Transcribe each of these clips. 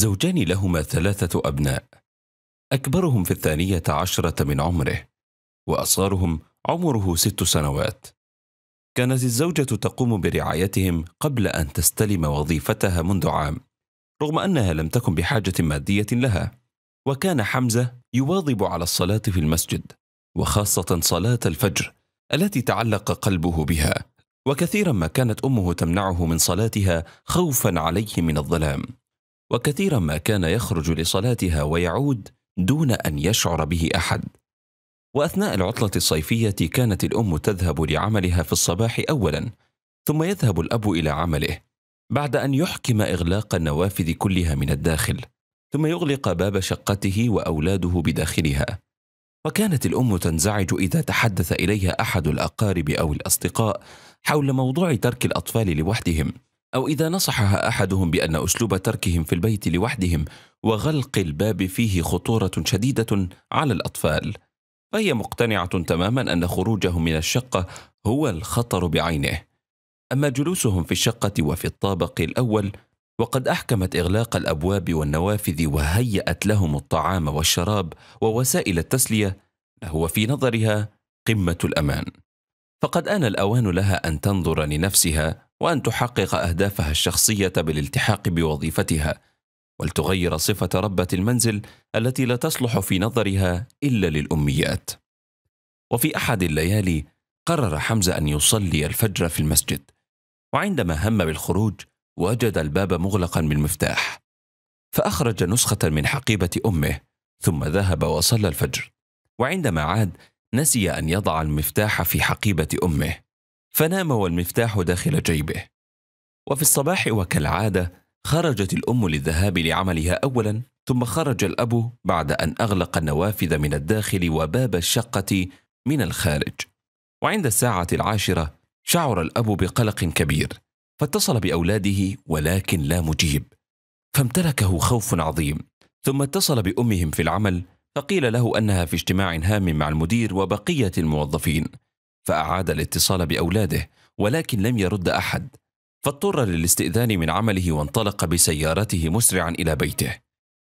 زوجان لهما ثلاثة أبناء أكبرهم في الثانية عشرة من عمره وأصغرهم عمره ست سنوات كانت الزوجة تقوم برعايتهم قبل أن تستلم وظيفتها منذ عام رغم أنها لم تكن بحاجة مادية لها وكان حمزة يواظب على الصلاة في المسجد وخاصة صلاة الفجر التي تعلق قلبه بها وكثيرا ما كانت امه تمنعه من صلاتها خوفا عليه من الظلام وكثيرا ما كان يخرج لصلاتها ويعود دون ان يشعر به احد واثناء العطله الصيفيه كانت الام تذهب لعملها في الصباح اولا ثم يذهب الاب الى عمله بعد ان يحكم اغلاق النوافذ كلها من الداخل ثم يغلق باب شقته واولاده بداخلها وكانت الام تنزعج اذا تحدث اليها احد الاقارب او الاصدقاء حول موضوع ترك الاطفال لوحدهم أو إذا نصحها أحدهم بأن أسلوب تركهم في البيت لوحدهم وغلق الباب فيه خطورة شديدة على الأطفال، فهي مقتنعة تماما أن خروجهم من الشقة هو الخطر بعينه. أما جلوسهم في الشقة وفي الطابق الأول وقد أحكمت إغلاق الأبواب والنوافذ وهيأت لهم الطعام والشراب ووسائل التسلية لهو في نظرها قمة الأمان. فقد آن الأوان لها أن تنظر لنفسها وأن تحقق أهدافها الشخصية بالالتحاق بوظيفتها ولتغير صفة ربة المنزل التي لا تصلح في نظرها إلا للأميات. وفي أحد الليالي قرر حمزة أن يصلي الفجر في المسجد، وعندما هم بالخروج وجد الباب مغلقا بالمفتاح، فأخرج نسخة من حقيبة أمه، ثم ذهب وصلى الفجر، وعندما عاد نسي أن يضع المفتاح في حقيبة أمه، فنام والمفتاح داخل جيبه. وفي الصباح وكالعادة خرجت الأم للذهاب لعملها أولاً، ثم خرج الأب بعد أن أغلق النوافذ من الداخل وباب الشقة من الخارج. وعند الساعة العاشرة شعر الأب بقلق كبير، فاتصل بأولاده ولكن لا مجيب، فامتلكه خوف عظيم، ثم اتصل بأمهم في العمل فقيل له أنها في اجتماع هام مع المدير وبقية الموظفين فأعاد الاتصال بأولاده ولكن لم يرد أحد فاضطر للاستئذان من عمله وانطلق بسيارته مسرعا إلى بيته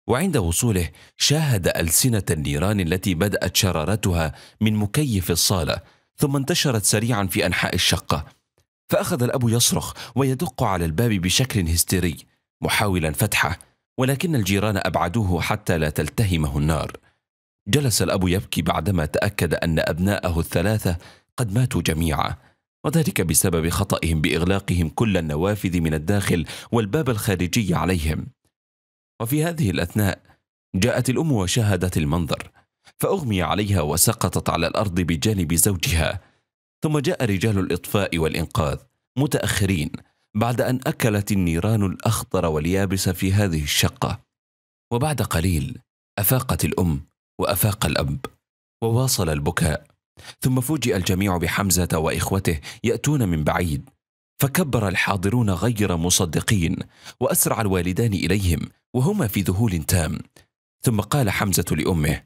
وعند وصوله شاهد ألسنة النيران التي بدأت شرارتها من مكيف الصالة ثم انتشرت سريعا في أنحاء الشقة فأخذ الأب يصرخ ويدق على الباب بشكل هستيري محاولا فتحه ولكن الجيران أبعدوه حتى لا تلتهمه النار جلس الأب يبكي بعدما تأكد أن أبناءه الثلاثة قد ماتوا جميعا وذلك بسبب خطأهم بإغلاقهم كل النوافذ من الداخل والباب الخارجي عليهم وفي هذه الأثناء جاءت الأم وشاهدت المنظر فأغمي عليها وسقطت على الأرض بجانب زوجها ثم جاء رجال الإطفاء والإنقاذ متأخرين بعد أن أكلت النيران الأخضر واليابس في هذه الشقة وبعد قليل أفاقت الأم وافاق الاب وواصل البكاء ثم فوجئ الجميع بحمزه واخوته ياتون من بعيد فكبر الحاضرون غير مصدقين واسرع الوالدان اليهم وهما في ذهول تام ثم قال حمزه لامه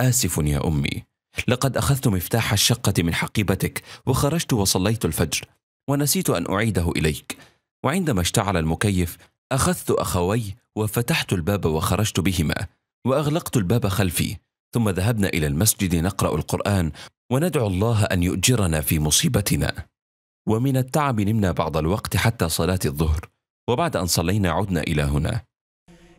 اسف يا امي لقد اخذت مفتاح الشقه من حقيبتك وخرجت وصليت الفجر ونسيت ان اعيده اليك وعندما اشتعل المكيف اخذت اخوي وفتحت الباب وخرجت بهما واغلقت الباب خلفي ثم ذهبنا الى المسجد نقرا القران وندعو الله ان يؤجرنا في مصيبتنا ومن التعب نمنا بعض الوقت حتى صلاه الظهر وبعد ان صلينا عدنا الى هنا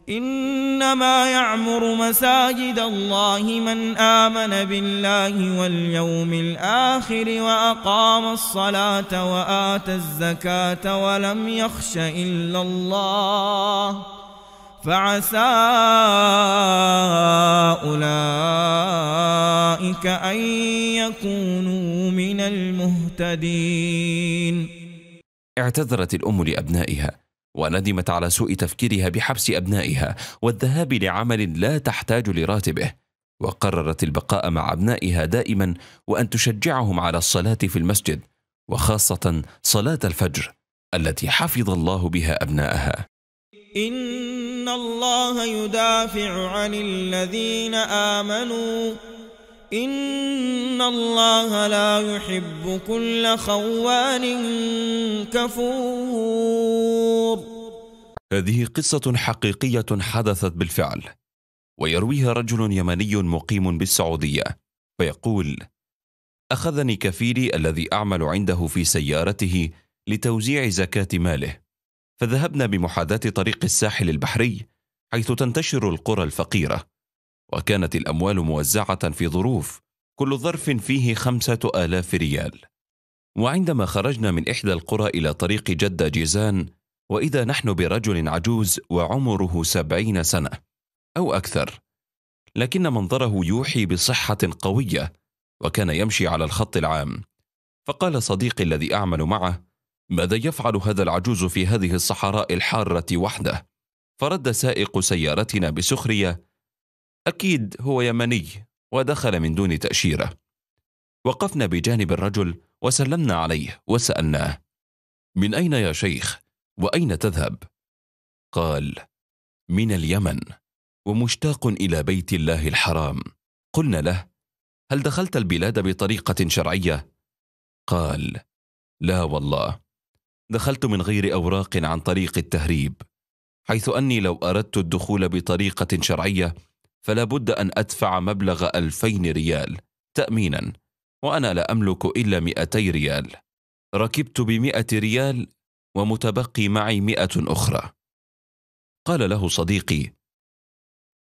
إنما يعمر مساجد الله من آمن بالله واليوم الآخر وأقام الصلاة وآتى الزكاة ولم يخش إلا الله فعسى أولئك عنك أن يكونوا من المهتدين اعتذرت الأم لأبنائها وندمت على سوء تفكيرها بحبس أبنائها والذهاب لعمل لا تحتاج لراتبه وقررت البقاء مع أبنائها دائما وأن تشجعهم على الصلاة في المسجد وخاصة صلاة الفجر التي حفظ الله بها أبناءها إن الله يدافع عن الذين آمنوا إن الله لا يحب كل خوان كفور هذه قصة حقيقية حدثت بالفعل ويرويها رجل يمني مقيم بالسعودية فيقول أخذني كفيلي الذي أعمل عنده في سيارته لتوزيع زكاة ماله فذهبنا بمحاذاة طريق الساحل البحري حيث تنتشر القرى الفقيرة وكانت الأموال موزعة في ظروف كل ظرف فيه خمسة آلاف ريال وعندما خرجنا من إحدى القرى إلى طريق جدة جيزان وإذا نحن برجل عجوز وعمره سبعين سنة أو أكثر لكن منظره يوحي بصحة قوية وكان يمشي على الخط العام فقال صديقي الذي أعمل معه ماذا يفعل هذا العجوز في هذه الصحراء الحارة وحده؟ فرد سائق سيارتنا بسخرية أكيد هو يمني ودخل من دون تأشيرة وقفنا بجانب الرجل وسلمنا عليه وسألناه من أين يا شيخ وأين تذهب؟ قال من اليمن ومشتاق إلى بيت الله الحرام قلنا له هل دخلت البلاد بطريقة شرعية؟ قال لا والله دخلت من غير أوراق عن طريق التهريب حيث أني لو أردت الدخول بطريقة شرعية فلا بد أن أدفع مبلغ ألفين ريال تأمينا وأنا لا أملك إلا مئتي ريال ركبت بمئة ريال ومتبقي معي مئة أخرى قال له صديقي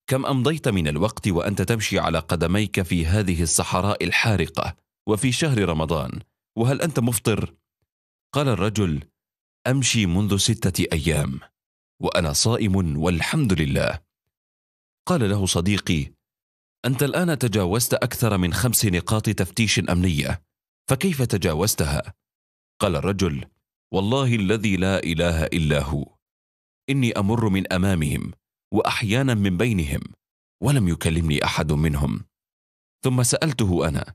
كم أمضيت من الوقت وأنت تمشي على قدميك في هذه الصحراء الحارقة وفي شهر رمضان وهل أنت مفطر؟ قال الرجل أمشي منذ ستة أيام وأنا صائم والحمد لله قال له صديقي انت الان تجاوزت اكثر من خمس نقاط تفتيش امنيه فكيف تجاوزتها قال الرجل والله الذي لا اله الا هو اني امر من امامهم واحيانا من بينهم ولم يكلمني احد منهم ثم سالته انا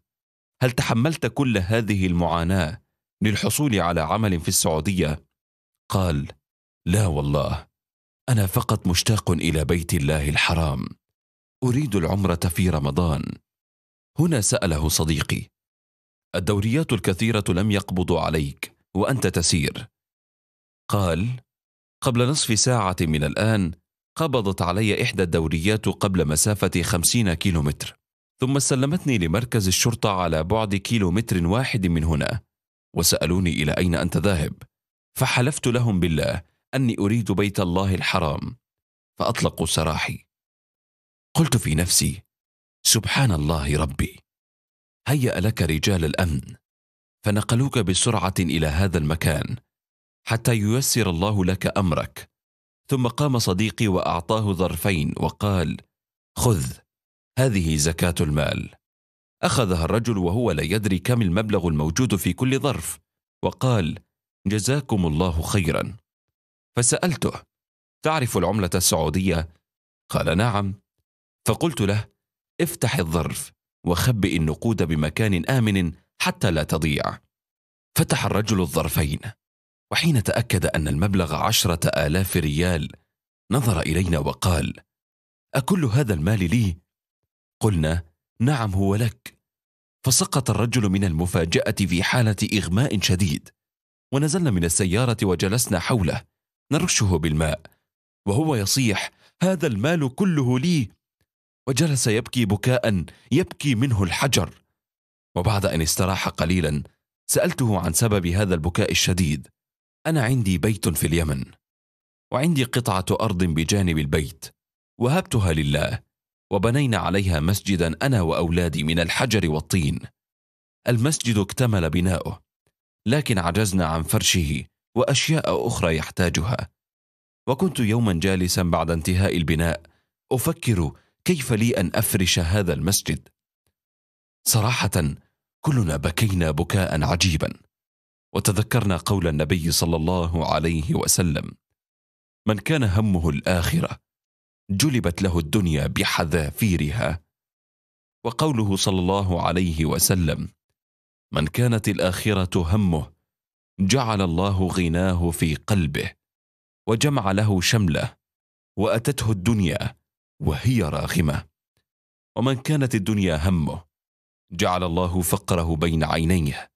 هل تحملت كل هذه المعاناه للحصول على عمل في السعوديه قال لا والله انا فقط مشتاق الى بيت الله الحرام اريد العمره في رمضان هنا ساله صديقي الدوريات الكثيره لم يقبض عليك وانت تسير قال قبل نصف ساعه من الان قبضت علي احدى الدوريات قبل مسافه خمسين كيلومتر ثم سلمتني لمركز الشرطه على بعد كيلومتر واحد من هنا وسالوني الى اين انت ذاهب فحلفت لهم بالله أني أريد بيت الله الحرام فأطلقوا سراحي قلت في نفسي سبحان الله ربي هيأ لك رجال الأمن فنقلوك بسرعة إلى هذا المكان حتى ييسر الله لك أمرك ثم قام صديقي وأعطاه ظرفين وقال خذ هذه زكاة المال أخذها الرجل وهو لا يدري كم المبلغ الموجود في كل ظرف وقال جزاكم الله خيرا فسالته تعرف العمله السعوديه قال نعم فقلت له افتح الظرف وخبئ النقود بمكان امن حتى لا تضيع فتح الرجل الظرفين وحين تاكد ان المبلغ عشره الاف ريال نظر الينا وقال اكل هذا المال لي قلنا نعم هو لك فسقط الرجل من المفاجاه في حاله اغماء شديد ونزلنا من السياره وجلسنا حوله نرشه بالماء وهو يصيح هذا المال كله لي وجلس يبكي بكاء يبكي منه الحجر وبعد ان استراح قليلا سالته عن سبب هذا البكاء الشديد انا عندي بيت في اليمن وعندي قطعه ارض بجانب البيت وهبتها لله وبنينا عليها مسجدا انا واولادي من الحجر والطين المسجد اكتمل بناؤه لكن عجزنا عن فرشه واشياء اخرى يحتاجها وكنت يوما جالسا بعد انتهاء البناء افكر كيف لي ان افرش هذا المسجد صراحه كلنا بكينا بكاء عجيبا وتذكرنا قول النبي صلى الله عليه وسلم من كان همه الاخره جلبت له الدنيا بحذافيرها وقوله صلى الله عليه وسلم من كانت الاخره همه جعل الله غناه في قلبه وجمع له شمله واتته الدنيا وهي راغمه ومن كانت الدنيا همه جعل الله فقره بين عينيه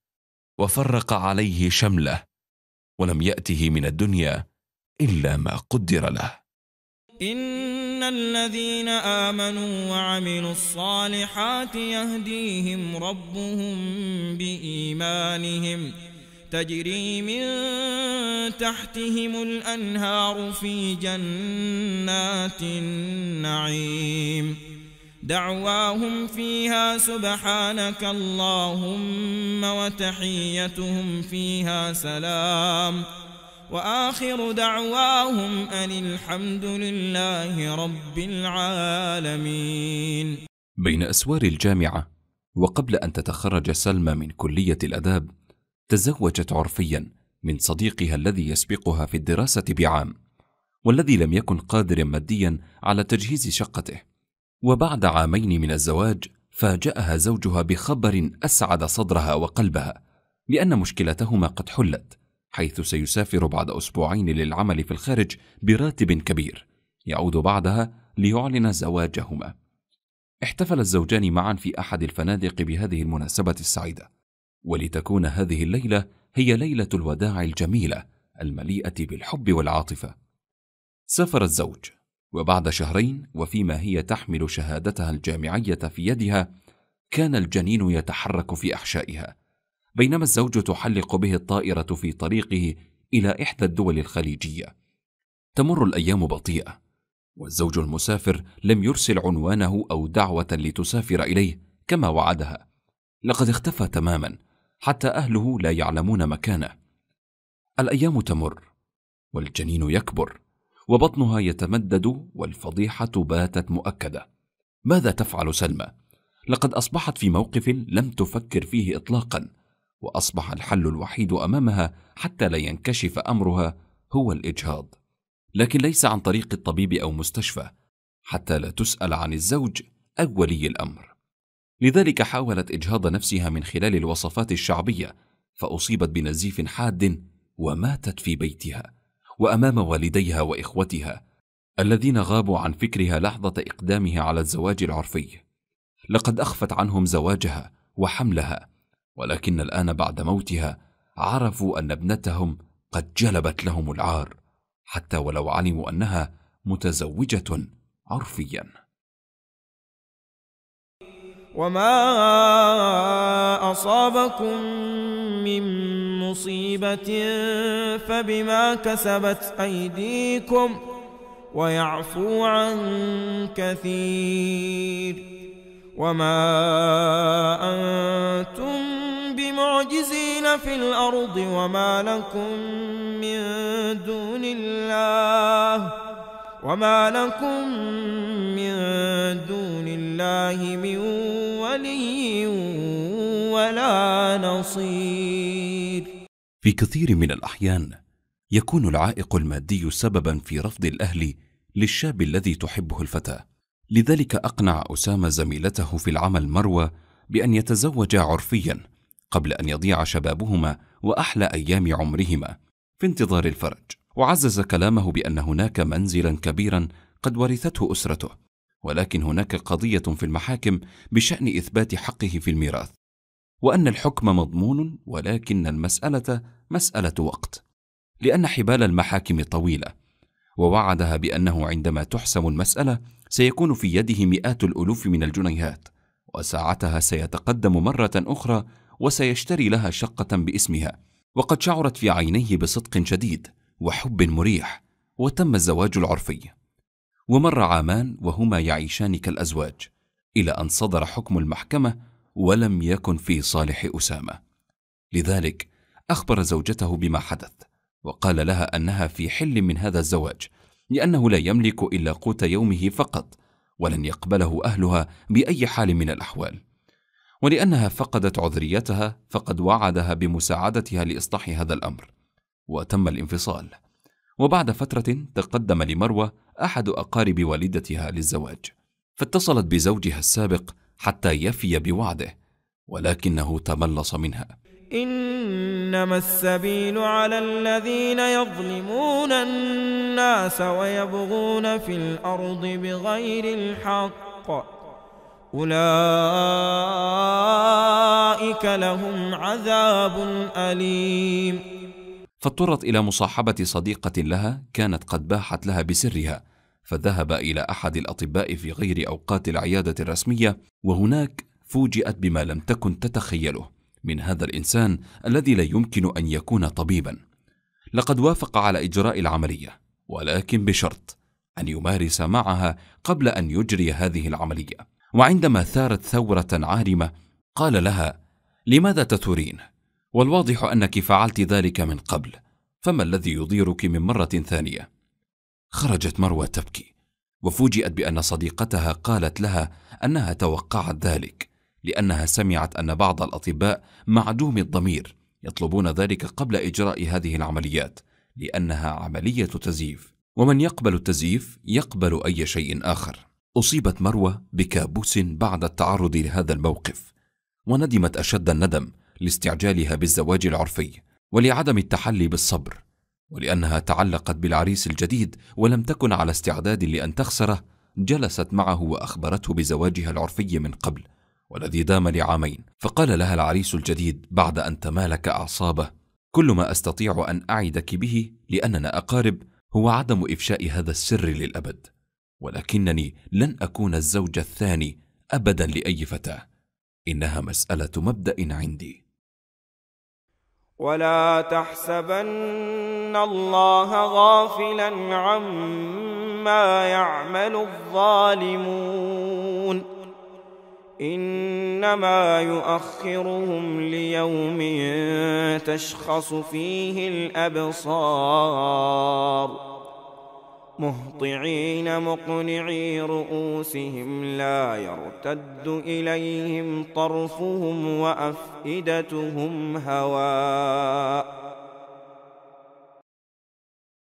وفرق عليه شمله ولم ياته من الدنيا الا ما قدر له ان الذين امنوا وعملوا الصالحات يهديهم ربهم بايمانهم تجري من تحتهم الأنهار في جنات النعيم دعواهم فيها سبحانك اللهم وتحيتهم فيها سلام وآخر دعواهم أن الحمد لله رب العالمين بين أسوار الجامعة وقبل أن تتخرج سلمى من كلية الأداب تزوجت عرفيا من صديقها الذي يسبقها في الدراسة بعام والذي لم يكن قادرا ماديا على تجهيز شقته وبعد عامين من الزواج فاجأها زوجها بخبر أسعد صدرها وقلبها بأن مشكلتهما قد حلت حيث سيسافر بعد أسبوعين للعمل في الخارج براتب كبير يعود بعدها ليعلن زواجهما احتفل الزوجان معا في أحد الفنادق بهذه المناسبة السعيدة ولتكون هذه الليله هي ليله الوداع الجميله المليئه بالحب والعاطفه سافر الزوج وبعد شهرين وفيما هي تحمل شهادتها الجامعيه في يدها كان الجنين يتحرك في احشائها بينما الزوج تحلق به الطائره في طريقه الى احدى الدول الخليجيه تمر الايام بطيئه والزوج المسافر لم يرسل عنوانه او دعوه لتسافر اليه كما وعدها لقد اختفى تماما حتى اهله لا يعلمون مكانه الايام تمر والجنين يكبر وبطنها يتمدد والفضيحه باتت مؤكده ماذا تفعل سلمى لقد اصبحت في موقف لم تفكر فيه اطلاقا واصبح الحل الوحيد امامها حتى لا ينكشف امرها هو الاجهاض لكن ليس عن طريق الطبيب او مستشفى حتى لا تسال عن الزوج او ولي الامر لذلك حاولت إجهاض نفسها من خلال الوصفات الشعبية فأصيبت بنزيف حاد وماتت في بيتها وأمام والديها وإخوتها الذين غابوا عن فكرها لحظة إقدامها على الزواج العرفي لقد أخفت عنهم زواجها وحملها ولكن الآن بعد موتها عرفوا أن ابنتهم قد جلبت لهم العار حتى ولو علموا أنها متزوجة عرفياً وما اصابكم من مصيبه فبما كسبت ايديكم ويعفو عن كثير وما انتم بمعجزين في الارض وما لكم من دون الله وما لكم من دون الله من ولي ولا نصير في كثير من الأحيان يكون العائق المادي سببا في رفض الأهل للشاب الذي تحبه الفتاة لذلك أقنع أسامة زميلته في العمل مروى بأن يتزوجا عرفيا قبل أن يضيع شبابهما وأحلى أيام عمرهما في انتظار الفرج وعزز كلامه بان هناك منزلا كبيرا قد ورثته اسرته ولكن هناك قضيه في المحاكم بشان اثبات حقه في الميراث وان الحكم مضمون ولكن المساله مساله وقت لان حبال المحاكم طويله ووعدها بانه عندما تحسم المساله سيكون في يده مئات الالوف من الجنيهات وساعتها سيتقدم مره اخرى وسيشتري لها شقه باسمها وقد شعرت في عينيه بصدق شديد وحب مريح وتم الزواج العرفي ومر عامان وهما يعيشان كالازواج الى ان صدر حكم المحكمه ولم يكن في صالح اسامه لذلك اخبر زوجته بما حدث وقال لها انها في حل من هذا الزواج لانه لا يملك الا قوت يومه فقط ولن يقبله اهلها باي حال من الاحوال ولانها فقدت عذريتها فقد وعدها بمساعدتها لاصلاح هذا الامر وتم الانفصال وبعد فترة تقدم لمروة أحد أقارب والدتها للزواج فاتصلت بزوجها السابق حتى يفي بوعده ولكنه تملص منها إنما السبيل على الذين يظلمون الناس ويبغون في الأرض بغير الحق أولئك لهم عذاب أليم فاضطرت الى مصاحبه صديقه لها كانت قد باحت لها بسرها فذهب الى احد الاطباء في غير اوقات العياده الرسميه وهناك فوجئت بما لم تكن تتخيله من هذا الانسان الذي لا يمكن ان يكون طبيبا لقد وافق على اجراء العمليه ولكن بشرط ان يمارس معها قبل ان يجري هذه العمليه وعندما ثارت ثوره عارمه قال لها لماذا تثورين والواضح انك فعلت ذلك من قبل فما الذي يضيرك من مره ثانيه خرجت مروه تبكي وفوجئت بان صديقتها قالت لها انها توقعت ذلك لانها سمعت ان بعض الاطباء معدوم الضمير يطلبون ذلك قبل اجراء هذه العمليات لانها عمليه تزييف ومن يقبل التزييف يقبل اي شيء اخر اصيبت مروه بكابوس بعد التعرض لهذا الموقف وندمت اشد الندم لاستعجالها بالزواج العرفي ولعدم التحلي بالصبر ولانها تعلقت بالعريس الجديد ولم تكن على استعداد لان تخسره جلست معه واخبرته بزواجها العرفي من قبل والذي دام لعامين فقال لها العريس الجديد بعد ان تمالك اعصابه كل ما استطيع ان اعدك به لاننا اقارب هو عدم افشاء هذا السر للابد ولكنني لن اكون الزوج الثاني ابدا لاي فتاه انها مساله مبدا عندي ولا تحسبن الله غافلا عما يعمل الظالمون انما يؤخرهم ليوم تشخص فيه الابصار مهطعين مقنعي رؤوسهم لا يرتد إليهم طرفهم وأفئدتهم هواء